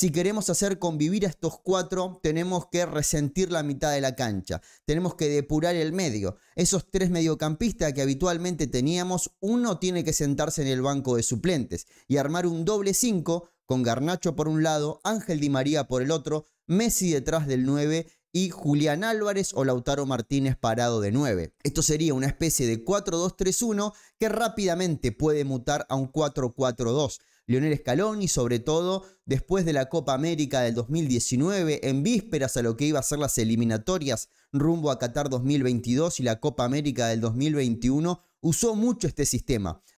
Si queremos hacer convivir a estos cuatro, tenemos que resentir la mitad de la cancha, tenemos que depurar el medio. Esos tres mediocampistas que habitualmente teníamos, uno tiene que sentarse en el banco de suplentes y armar un doble 5 con Garnacho por un lado, Ángel Di María por el otro, Messi detrás del 9 y Julián Álvarez o Lautaro Martínez parado de 9. Esto sería una especie de 4-2-3-1 que rápidamente puede mutar a un 4-4-2. Leonel Scaloni, sobre todo después de la Copa América del 2019, en vísperas a lo que iba a ser las eliminatorias rumbo a Qatar 2022 y la Copa América del 2021, usó mucho este sistema.